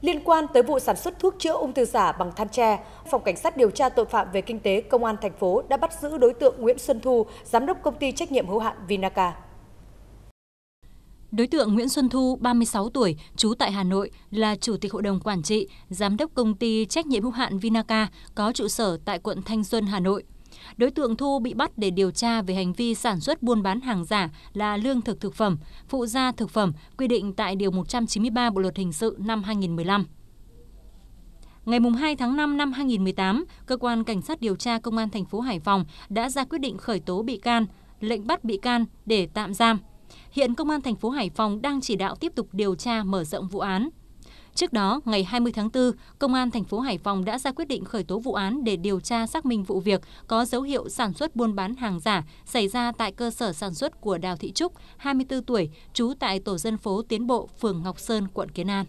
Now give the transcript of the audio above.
Liên quan tới vụ sản xuất thuốc chữa ung thư giả bằng than tre, Phòng Cảnh sát điều tra tội phạm về kinh tế Công an thành phố đã bắt giữ đối tượng Nguyễn Xuân Thu, giám đốc công ty trách nhiệm hữu hạn Vinaca. Đối tượng Nguyễn Xuân Thu, 36 tuổi, trú tại Hà Nội, là chủ tịch hội đồng quản trị, giám đốc công ty trách nhiệm hữu hạn Vinaca có trụ sở tại quận Thanh Xuân, Hà Nội. Đối tượng Thu bị bắt để điều tra về hành vi sản xuất buôn bán hàng giả là lương thực thực phẩm, phụ gia thực phẩm quy định tại Điều 193 Bộ Luật Hình sự năm 2015. Ngày 2 tháng 5 năm 2018, Cơ quan Cảnh sát điều tra Công an thành phố Hải Phòng đã ra quyết định khởi tố bị can, lệnh bắt bị can để tạm giam. Hiện Công an thành phố Hải Phòng đang chỉ đạo tiếp tục điều tra mở rộng vụ án. Trước đó, ngày 20 tháng 4, Công an thành phố Hải Phòng đã ra quyết định khởi tố vụ án để điều tra xác minh vụ việc có dấu hiệu sản xuất buôn bán hàng giả xảy ra tại cơ sở sản xuất của Đào Thị Trúc, 24 tuổi, trú tại tổ dân phố Tiến Bộ, phường Ngọc Sơn, quận Kiến An.